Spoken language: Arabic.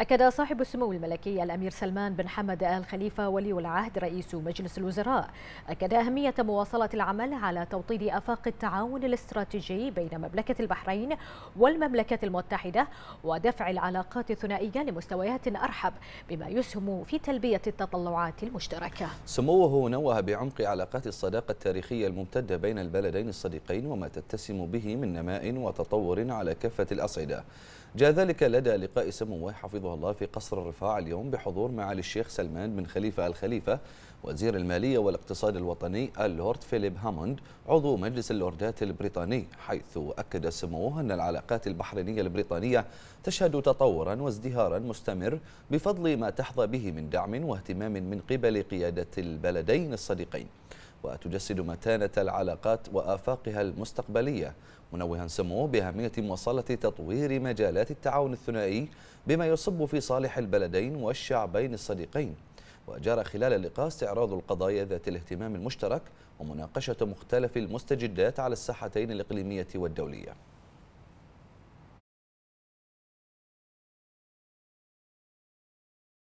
أكد صاحب السمو الملكي الأمير سلمان بن حمد آل خليفة ولي العهد رئيس مجلس الوزراء أكد أهمية مواصلة العمل على توطيد آفاق التعاون الاستراتيجي بين مملكة البحرين والمملكة المتحدة ودفع العلاقات الثنائية لمستويات أرحب بما يسهم في تلبية التطلعات المشتركة سموه نوه بعمق علاقات الصداقة التاريخية الممتدة بين البلدين الصديقين وما تتسم به من نماء وتطور على كافة الأصعدة جاء ذلك لدى لقاء سموه حفظه حفظه الله في قصر الرفاع اليوم بحضور معالي الشيخ سلمان بن خليفة الخليفة وزير المالية والاقتصاد الوطني اللورد فيليب هاموند عضو مجلس اللوردات البريطاني حيث أكد سموه أن العلاقات البحرينية البريطانية تشهد تطورا وازدهارا مستمر بفضل ما تحظى به من دعم واهتمام من قبل قيادة البلدين الصديقين وتجسد متانة العلاقات وآفاقها المستقبلية منوها سموه بأهمية مواصلة تطوير مجالات التعاون الثنائي بما يصب في صالح البلدين والشعبين الصديقين وجرى خلال اللقاء استعراض القضايا ذات الاهتمام المشترك ومناقشة مختلف المستجدات على الساحتين الإقليمية والدولية